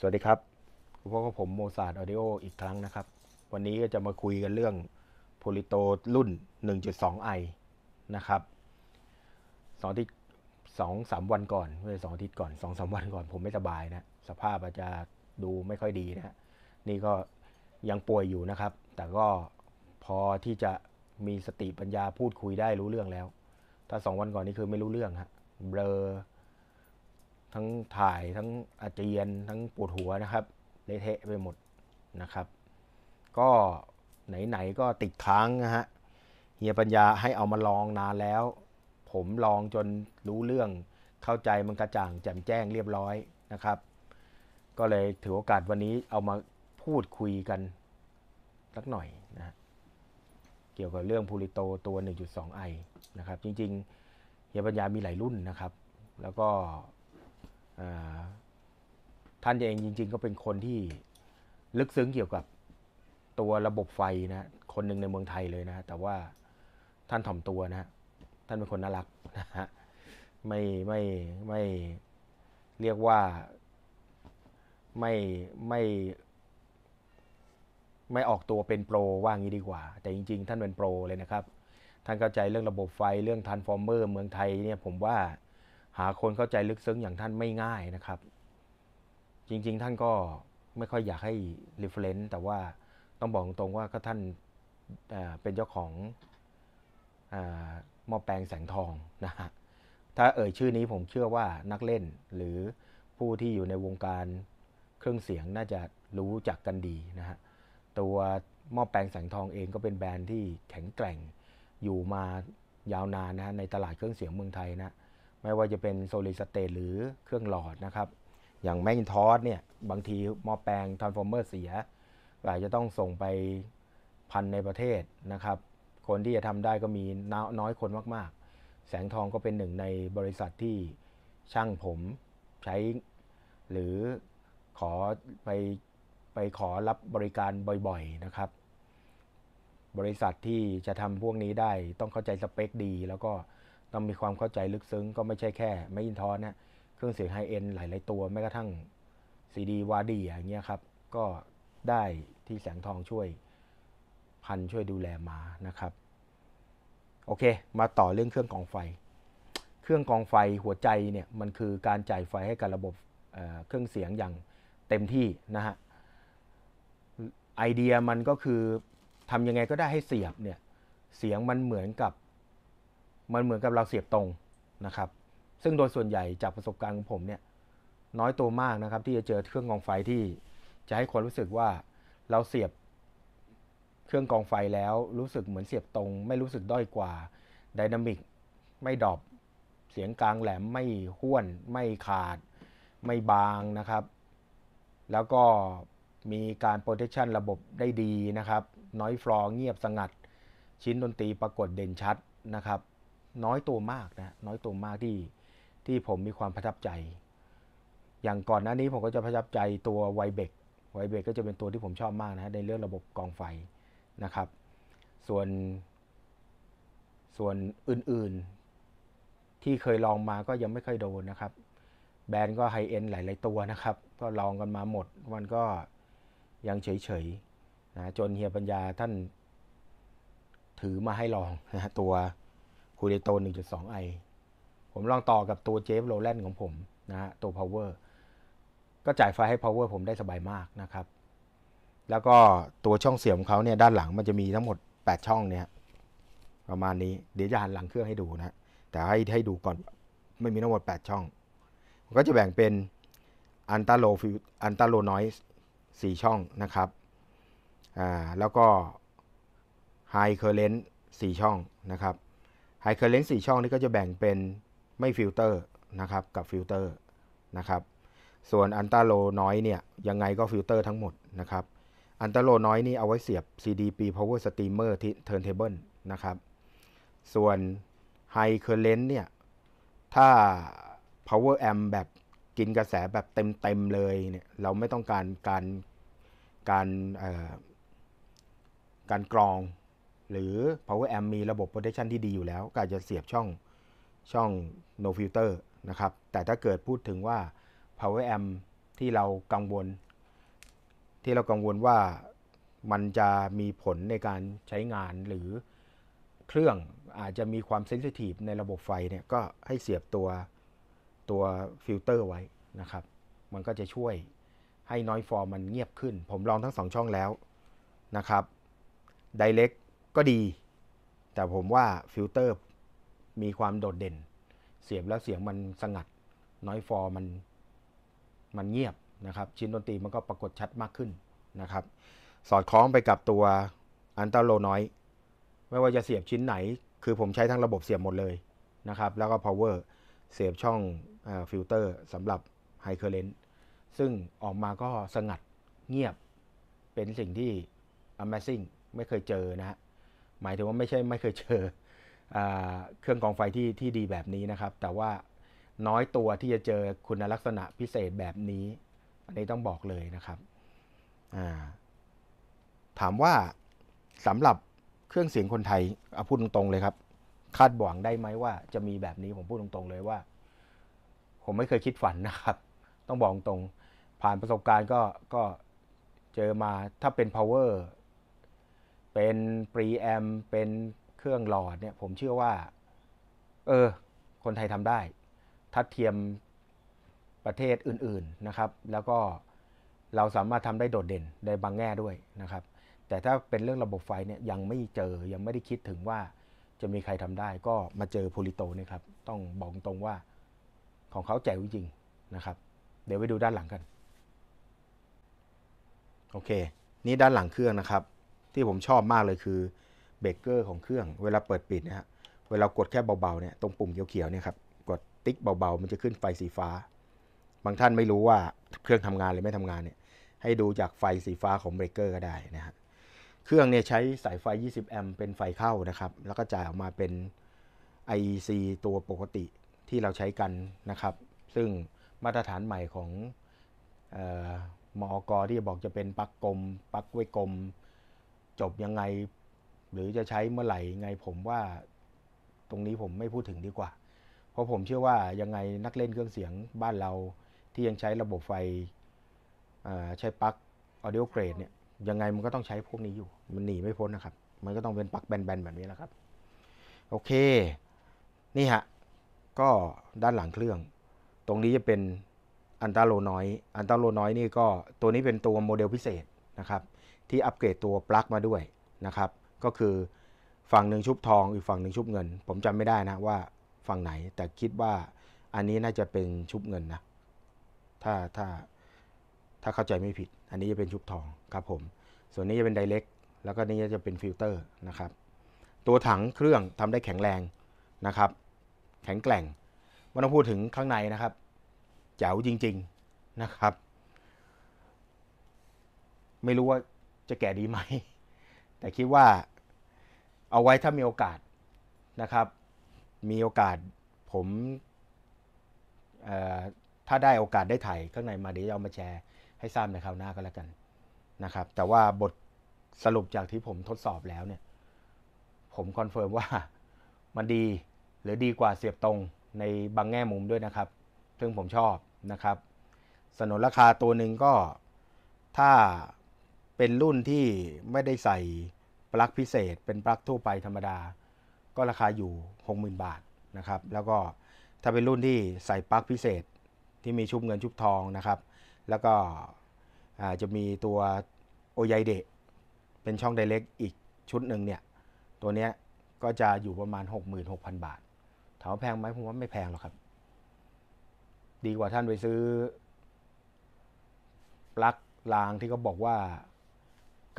สวัสดีครับคุณพ่อกับผมโมซาดออดิโออีกครั้งนะครับ วันนี้ก็จะมาคุยกันเรื่องโพลิโตรุ่น 1.2i นะครับสองที่สองสามวันก่อนเมื่อสองอาทิตย์ก่อนสองสามวันก่อนผมไม่สบายนะสภาพอาจจะดูไม่ค่อยดีนะ นี่ก็ยังป่วยอยู่นะครับ แต่ก็พอที่จะมีสติปัญญาพูดคุยได้รู้เรื่องแล้ว ถ้าสองวันก่อนนี้คือไม่รู้เรื่องฮะเบลอทั้งถ่ายทั้งอาเจียนทั้งปวดหัวนะครับเละเทะไปหมดนะครับ ก็ไหนๆก็ติดค้างนะฮะเฮียปัญญาให้เอามาลองนานแล้ว ผมลองจนรู้เรื่องเข้าใจมันกระจ่างแจ่มแจ้งเรียบร้อยนะครับ ก็เลยถือโอกาสวันนี้เอามาพูดคุยกันสักหน่อยนะเกี่ยวกับเรื่องพูลิโตตัว 1.2i นะครับ จริงๆเฮียปัญญามีหลายรุ่นนะครับ แล้วก็ท่านเองจริง ๆ ก็เป็นคนที่ลึกซึ้งเกี่ยวกับตัวระบบไฟนะ คนหนึ่งในเมืองไทยเลยนะ แต่ว่าท่านถ่อมตัวนะ ท่านเป็นคนน่ารักนะฮะ ไม่ไม่ไม่เรียกว่าไม่ไม่ไม่ออกตัวเป็นโปรว่างี้ดีกว่า แต่จริง ๆ ท่านเป็นโปรเลยนะครับ ท่านเข้าใจเรื่องระบบไฟ เรื่องทันฟอร์เมอร์เมืองไทยเนี่ยผมว่าหาคนเข้าใจลึกซึ้ง อย่างท่านไม่ง่ายนะครับ จริงๆท่านก็ไม่ค่อยอยากให้รีเฟรนซ์แต่ว่าต้องบอกตรงว่าก็ท่านเป็นเจ้าของหม้อแปลงแสงทองนะฮะ ถ้าเอ่ยชื่อนี้ผมเชื่อว่านักเล่น หรือผู้ที่อยู่ในวงการเครื่องเสียงน่าจะรู้จักกันดีนะฮะ ตัวหม้อแปลงแสงทองเองก็เป็นแบรนด์ที่แข็งแกร่งอยู่มายาวนานนะฮะในตลาดเครื่องเสียงเมืองไทยนะไม่ว่าจะเป็นโซลิดสเตตหรือเครื่องหลอดนะครับ อย่างแมกนทอสเนี่ย บางทีหม้อแปลงทรานส์ฟอร์เมอร์เสียอาจจะต้องส่งไปพันในประเทศนะครับ คนที่จะทำได้ก็มีน้อยคนมากๆ แสงทองก็เป็นหนึ่งในบริษัทที่ช่างผมใช้ หรือขอไป ไปขอรับบริการบ่อยๆนะครับ บริษัทที่จะทำพวกนี้ได้ต้องเข้าใจสเปคดีแล้วก็้องมีความเข้าใจลึกซึ้งก็ไม่ใช่แค่ ไม่อินทอนะเครื่องเสียงไฮเอ็นหลาย ๆ ตัวแม้กระทั่งซีดีวาดีอย่างเงี้ยครับก็ได้ที่แสงทองช่วยพันช่วยดูแลมานะครับโอเค มาต่อเรื่องเครื่องกองไฟ เครื่องกองไฟหัวใจเนี่ยมันคือการจ่ายไฟให้กับระบบเเครื่องเสียงอย่างเต็มที่นะฮะไอเดียมันก็คือทำยังไงก็ได้ให้เสียบเนี่ยเสียงมันเหมือนกับมันเหมือนกับเราเสียบตรงนะครับ ซึ่งโดยส่วนใหญ่จากประสบการณ์ของผมเนี่ยน้อยตัวมากนะครับ ที่จะเจอเครื่องกองไฟที่ จะให้คนรู้สึกว่าเราเสียบเครื่องกองไฟแล้ว รู้สึกเหมือนเสียบตรงไม่รู้สึกด้อยกว่าดินามิกไม่ดอบเสียงกลางแหลม ไม่ห้วนไม่ขาด ไม่บางนะครับ แล้วก็มีการโปรเทคชันระบบได้ดีนะครับ น้อยฟลอเงียบสงัดชิ้นดนตรีปรากฏเด่นชัดนะครับน้อยตัวมากนะ น้อยตัวมากที่ที่ผมมีความประทับใจ อย่างก่อนหน้านี้ผมก็จะประทับใจตัวไวเบกไวเบกก็จะเป็นตัวที่ผมชอบมากนะในเรื่องระบบกองไฟนะครับ ส่วน ส่วนอื่นๆ ที่เคยลองมาก็ยังไม่เคยโดนนะครับ แบรนด์ก็ไฮเอ็นหลายๆตัวนะครับ ก็ลองกันมาหมดมันก็ยังเฉยๆนะจนเฮียปัญญาท่านถือมาให้ลองนะตัวคูเดโต 1.2i ผมลองต่อกับตัวเจฟโรแลนด์ของผมนะฮะตัว power ก็จ่ายไฟให้ power ผมได้สบายมากนะครับ แล้วก็ตัวช่องเสียงของเขาเนี่ยด้านหลังมันจะมีทั้งหมด 8 ช่องเนี่ย ประมาณนี้เดี๋ยวจะหันหลังเครื่องให้ดูนะ แต่ให้ให้ดูก่อนไม่มีทั้งหมด 8 ช่องก็จะแบ่งเป็นอันตาโลฟิอันตาโลนอยส์สี่ช่องนะครับ อ่าแล้วก็ไฮเคอร์เรนต์สี่ช่องนะครับไฮเคอร์เรนซ์สี่ช่องนี้ก็จะแบ่งเป็นไม่ฟิลเตอร์นะครับกับฟิลเตอร์นะครับ ส่วนอันตาโลน้อยเนี่ยยังไงก็ฟิลเตอร์ทั้งหมดนะครับอันตาโลน้อยนี่เอาไว้เสียบ CDP Power Steamer ที่ Turntable นะครับส่วน High Current เนี่ย ถ้า Power Amp แบบกินกระแสแบบเต็ม ๆ เลยเนี่ยเราไม่ต้องการการการการกรองหรือ power amp มีระบบ protection ที่ดีอยู่แล้วก็อาจจะเสียบช่อง ช่อง no filter นะครับ แต่ถ้าเกิดพูดถึงว่า power amp ที่เรากังวล ที่เรากังวลว่ามันจะมีผลในการใช้งานหรือเครื่องอาจจะมีความเซนซิทีฟในระบบไฟเนี่ยก็ให้เสียบตัว ตัวฟิลเตอร์ไว้นะครับ มันก็จะช่วยให้น้อยฟอร์มมันเงียบขึ้น ผมลองทั้งสองช่องแล้วนะครับ Direct ก็ดี แต่ผมว่า ฟิลเตอร์มีความโดดเด่น เสียบแล้วเสียงมันสงัด น้อยฟอร์มันมันเงียบนะครับ ชิ้นดนตรีมันก็ปรากฏชัดมากขึ้นนะครับ สอดคล้องไปกับตัว อันตราโลน้อย ไม่ว่าจะเสียบชิ้นไหน คือผมใช้ทั้งระบบเสียบหมดเลยนะครับ แล้วก็ power เสียบช่องฟิลเตอร์สำหรับไฮเคอร์เลนซึ่งออกมาก็สงัดเงียบ เป็นสิ่งที่ amazing ไม่เคยเจอนะฮะหมายถึงว่าไม่ใช่ไม่เคยเจอเครื่องกองไฟที่ที่ดีแบบนี้นะครับ แต่ว่าน้อยตัวที่จะเจอคุณลักษณะพิเศษแบบนี้ อันนี้ต้องบอกเลยนะครับ ถามว่าสำหรับเครื่องเสียงคนไทยเอาพูดตรงๆเลยครับ คาดหวังได้ไหมว่าจะมีแบบนี้ผมพูดตรงๆ เลยว่า ผมไม่เคยคิดฝันนะครับ ต้องบอกตรง ผ่านประสบการณ์ก็ก็ เจอมาถ้าเป็น power เป็นปรีแอมเป็นเครื่องหลอดเนี่ย ผมเชื่อว่า เออ คนไทยทำได้ ทัดเทียมประเทศอื่นๆนะครับ แล้วก็เราสามารถทำได้โดดเด่นในบางแง่ด้วยนะครับ แต่ถ้าเป็นเรื่องระบบไฟเนี่ยยังไม่เจอยังไม่ได้คิดถึงว่าจะมีใครทำได้ก็มาเจอโพลิโตนี่ครับ ต้องบอกตรงว่า ของเขาแจ๋วจริงนะครับ เดี๋ยวไปดูด้านหลังกัน โอเค นี่ด้านหลังเครื่องนะครับที่ผมชอบมากเลยคือเบรกเกอร์ของเครื่องเวลาเปิดปิดนะฮะเวลากดแค่เบาๆเนี่ยตรงปุ่มเขียวๆเนี่ยครับ กดติ๊กเบา ๆ มันจะขึ้นไฟสีฟ้า บางท่านไม่รู้ว่าเครื่องทำงานหรือไม่ทำงานเนี่ยให้ดูจากไฟสีฟ้าของเบรกเกอร์ก็ได้นะฮะเครื่องเนี่ยใช้สายไฟ 20 แอมป์เป็นไฟเข้านะครับ แล้วก็จ่ายออกมาเป็น IEC ตัวปกติที่เราใช้กันนะครับ ซึ่งมาตรฐานใหม่ของมอกที่บอกจะเป็นปลั๊กกลมปลั๊กไว้กลมจบยังไงหรือจะใช้เมื่อไหร่ไงผมว่าตรงนี้ผมไม่พูดถึงดีกว่า เพราะผมเชื่อว่ายังไงนักเล่นเครื่องเสียงบ้านเราที่ยังใช้ระบบไฟใช้ปลั๊กออเดียโอเกรดเนี่ยยังไงมันก็ต้องใช้พวกนี้อยู่ มันหนีไม่พ้นนะครับ มันก็ต้องเป็นปลั๊กแบนๆแบบนี้นะครับ โอเค นี่ฮะก็ด้านหลังเครื่องตรงนี้จะเป็นอันตาโลน้อยอันตาโลน้อยนี่ก็ตัวนี้เป็นตัวโมเดลพิเศษนะครับที่อัปเกรดตัวปลั๊กมาด้วยนะครับ ก็คือฝั่งหนึ่งชุบทอง อีกฝั่งหนึ่งชุบเงิน ผมจำไม่ได้นะว่าฝั่งไหน แต่คิดว่าอันนี้น่าจะเป็นชุบเงินนะถ้าถ้าถ้าเข้าใจไม่ผิด อันนี้จะเป็นชุบทองครับผมส่วนนี้จะเป็นไดเล็กแล้วก็นี่จะเป็นฟิลเตอร์นะครับตัวถังเครื่องทำได้แข็งแรงนะครับ แข็งแกร่งไม่ต้องพูดถึงข้างในนะครับเจ๋วจริง ๆนะครับ ไม่รู้ว่าจะแก่ดีไหม แต่คิดว่าเอาไว้ถ้ามีโอกาสนะครับ มีโอกาสผมถ้าได้โอกาสได้ถ่ายข้างในมาเดี๋ยวเอามาแชร์ให้ทราบในคราวหน้าก็แล้วกันนะครับ แต่ว่าบทสรุปจากที่ผมทดสอบแล้วเนี่ยผมคอนเฟิร์มว่ามันดีหรือดีกว่าเสียบตรงในบางแง่มุมด้วยนะครับ ซึ่งผมชอบนะครับ สนนราคาตัวหนึ่งก็ถ้าเป็นรุ่นที่ไม่ได้ใส่ปลั๊กพิเศษ เป็นปลั๊กทั่วไปธรรมดา ก็ราคาอยู่60,000บาทนะครับ แล้วก็ถ้าเป็นรุ่นที่ใส่ปลั๊กพิเศษที่มีชุบเงินชุบทองนะครับ แล้วก็จะมีตัวโอไยเดะ เป็นช่องไดเล็กอีกชุดหนึ่งเนี่ย ตัวเนี้ยก็จะอยู่ประมาณ 66,000 บาทถามว่าแพงไหมผมว่าไม่แพงหรอกครับ ดีกว่าท่านไปซื้อ ปลั๊กรางที่เขาบอกว่า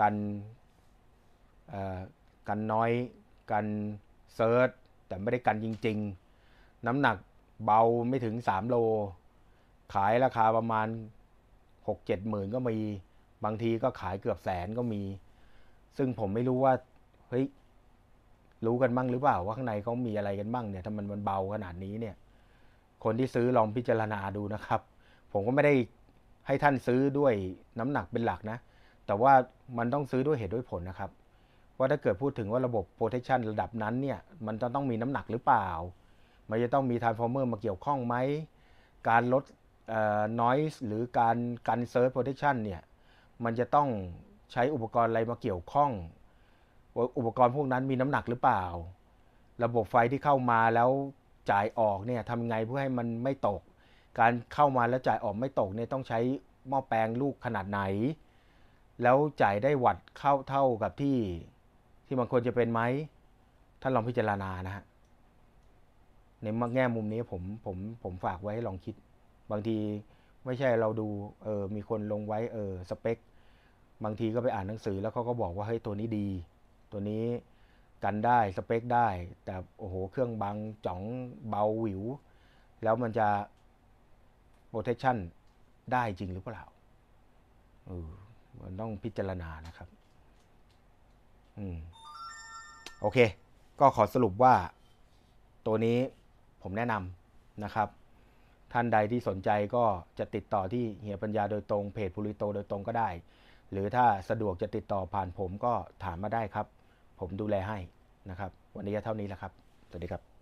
กันกันน้อยกันเซิร์ช แต่ไม่ได้กันจริงๆ น้ำหนักเบาไม่ถึง3โล ขายราคาประมาณ 6-7 หมื่นก็มี บางทีก็ขายเกือบแสนก็มี ซึ่งผมไม่รู้ว่าเฮ้ยรู้กันบ้างหรือเปล่าว่าข้างในเขามีอะไรกันบ้างเนี่ย ถ้ามันมันเบาขนาดนี้เนี่ย คนที่ซื้อลองพิจารณาดูนะครับ ผมก็ไม่ได้ให้ท่านซื้อด้วยน้ำหนักเป็นหลักนะแต่ว่ามันต้องซื้อด้วยเหตุด้วยผลนะครับ ว่าถ้าเกิดพูดถึงว่าระบบ protection ระดับนั้นเนี่ยมันจะต้องมีน้ำหนักหรือเปล่า มันจะต้องมีทร์ฟอร์เมอร์มาเกี่ยวข้องไหม การลด noise หรือการกันเซิร์ protection เนี่ยมันจะต้องใช้อุปกรณ์อะไรมาเกี่ยวข้อง อุปกรณ์พวกนั้นมีน้ำหนักหรือเปล่า ระบบไฟที่เข้ามาแล้วจ่ายออกเนี่ยทำไงเพื่อให้มันไม่ตก การเข้ามาแล้วจ่ายออกไม่ตกเนี่ยต้องใช้หม้อแปลงลูกขนาดไหนแล้วจ่ายได้วัดเข้าเท่ากับที่ ที่มันควรจะเป็นไหมท่านลองพิจารณานะฮะ ในแง่มุมนี้ผมผมผมฝากไว้ให้ลองคิด บางทีไม่ใช่เราดู เออมีคนลงไว้เออสเปคบางทีก็ไปอ่านหนังสือ แล้วเขาก็บอกว่าเฮ้ยตัวนี้ดี ตัวนี้กันได้สเปคได้ แต่โอ้โหเครื่องบางจ่องเบาหวิวแล้วมันจะโปรเทคชั่นได้จริงหรือเปล่าออมันต้องพิจารณานะครับ อืม โอเค ก็ขอสรุปว่า ตัวนี้ผมแนะนำนะครับ ท่านใดที่สนใจก็จะติดต่อที่เฮียปัญญาโดยตรงเพจพูริโตโดยตรงก็ได้ หรือถ้าสะดวกจะติดต่อผ่านผมก็ถามมาได้ครับ ผมดูแลให้นะครับ วันนี้เท่านี้แหละครับ สวัสดีครับ